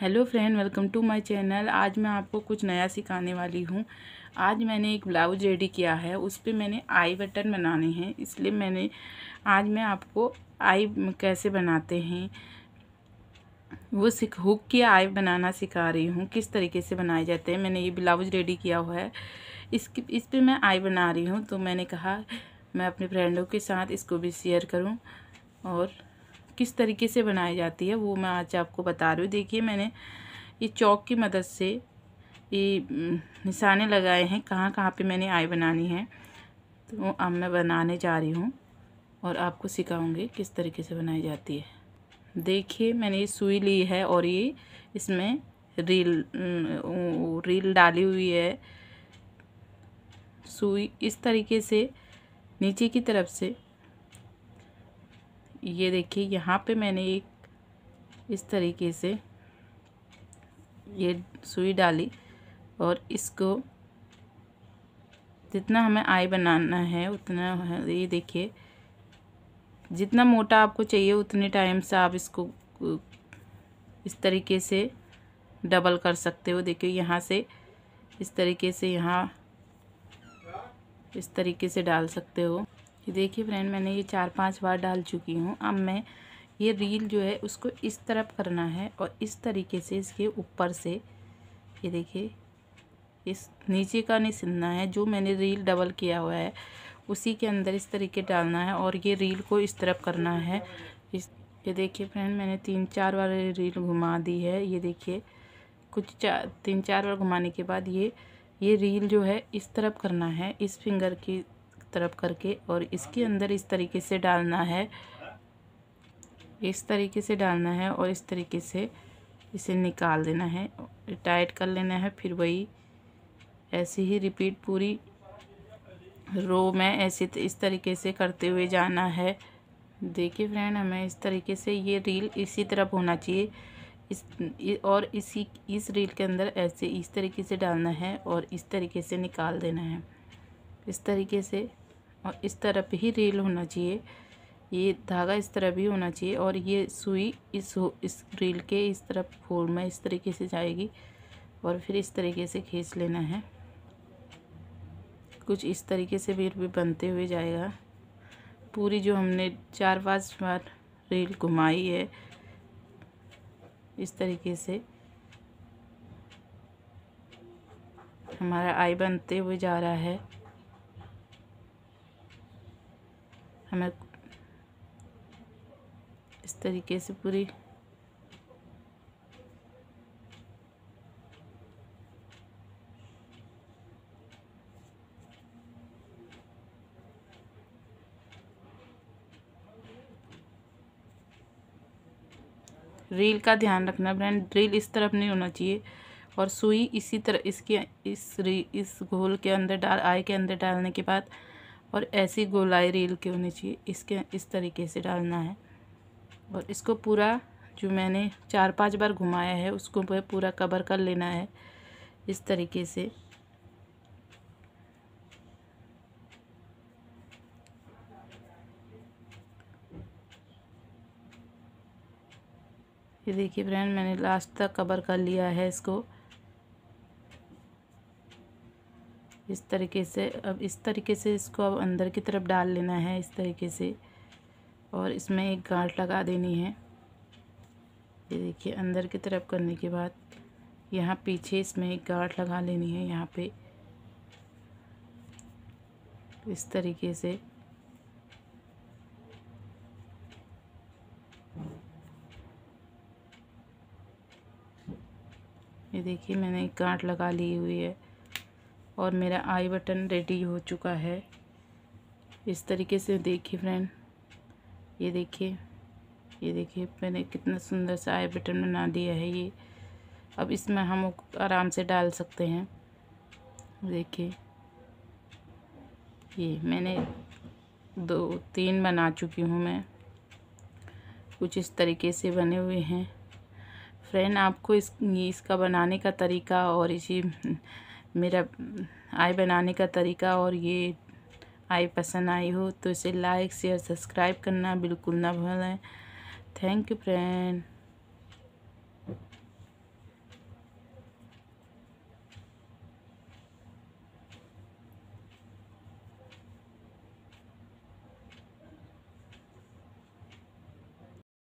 hello friend welcome to my channel आज मैं आपको कुछ नया सिखाने वाली हूँ आज मैंने एक ब्लाउज रेडी किया है उस पर मैंने आई बटन बनाने हैं इसलिए मैंने आज मैं आपको आई कैसे बनाते हैं वो सिख हुक की आई बनाना सिखा रही हूँ किस तरीके से बनाए जाते हैं मैंने ये ब्लाउज रेडी किया हुआ है इसकी इस पर मैं आई बना रही हूँ तो मैंने कहा मैं अपने फ्रेंडों के साथ इसको भी शेयर करूँ और किस तरीके से बनाई जाती है वो मैं आज आपको बता रही हूँ देखिए मैंने ये चौक की मदद से ये निशाने लगाए हैं कहाँ कहाँ पे मैंने आई बनानी है तो अब मैं बनाने जा रही हूँ और आपको सिखाऊंगी किस तरीके से बनाई जाती है देखिए मैंने ये सुई ली है और ये इसमें रील रील डाली हुई है सुई इस तरीके से नीचे की तरफ से ये देखिए यहाँ पे मैंने एक इस तरीके से ये सुई डाली और इसको जितना हमें आई बनाना है उतना ये देखिए जितना मोटा आपको चाहिए उतने टाइम से आप इसको इस तरीके से डबल कर सकते हो देखिए यहाँ से इस तरीके से यहाँ इस तरीके से डाल सकते हो देखिए फ्रेंड मैंने ये चार पांच बार डाल चुकी हूँ अब मैं ये रील जो है उसको इस तरफ करना है और इस तरीके से इसके ऊपर से ये देखिए इस नीचे का नहीं सिलना है जो मैंने रील डबल किया हुआ है उसी के अंदर इस तरीके डालना है और ये रील को इस तरफ करना है इस ये देखिए फ्रेंड मैंने तीन चार बार रील घुमा दी है ये देखिए कुछ चार तीन चार बार घुमाने के बाद ये ये रील जो है इस तरफ करना है इस फिंगर की तरफ करके और इसके अंदर इस तरीके से डालना है इस तरीके से डालना है और इस तरीके से इसे निकाल देना है टाइट कर लेना है फिर वही ऐसे ही रिपीट पूरी रो में ऐसे इस तरीके से करते हुए जाना है देखिए फ्रेंड हमें इस तरीके से ये रील इसी तरफ होना चाहिए इस और इसी इस रील के अंदर ऐसे इस तरीके से डालना है और इस तरीके से निकाल देना है इस तरीके से और इस तरफ ही रेल होना चाहिए ये धागा इस तरफ भी होना चाहिए और ये सुई इस इस रेल के इस तरफ फोल में इस तरीके से जाएगी और फिर इस तरीके से खींच लेना है कुछ इस तरीके से भी, भी बनते हुए जाएगा पूरी जो हमने चार पाँच बार रेल घुमाई है इस तरीके से हमारा आई बनते हुए जा रहा है हमें इस तरीके से पूरी रील का ध्यान रखना फ्रेंड रील इस तरफ नहीं होना चाहिए और सुई इसी तरह इसके इस री इस घोल के अंदर डाल आय के अंदर डालने के बाद और ऐसी गोलाई रील की होनी चाहिए इसके इस तरीके से डालना है और इसको पूरा जो मैंने चार पांच बार घुमाया है उसको पूरा कवर कर लेना है इस तरीके से ये देखिए फ्रेंड मैंने लास्ट तक कवर कर लिया है इसको इस तरीके से अब इस तरीके से इसको अब अंदर की तरफ डाल लेना है इस तरीके से और इसमें एक गांठ लगा देनी है ये देखिए अंदर की तरफ करने के बाद यहाँ पीछे इसमें एक गांठ लगा लेनी है यहाँ पे इस तरीके से ये देखिए मैंने एक गांठ लगा ली हुई है और मेरा आई बटन रेडी हो चुका है इस तरीके से देखिए फ्रेंड ये देखिए ये देखिए मैंने कितना सुंदर सा आई बटन बना दिया है ये अब इसमें हम आराम से डाल सकते हैं देखिए ये मैंने दो तीन बना चुकी हूँ मैं कुछ इस तरीके से बने हुए हैं फ्रेंड आपको इस इसका बनाने का तरीका और इसी मेरा आय बनाने का तरीका और ये आई पसंद आई हो तो इसे लाइक शेयर सब्सक्राइब करना बिल्कुल ना भूलें थैंक यू फ्रेंड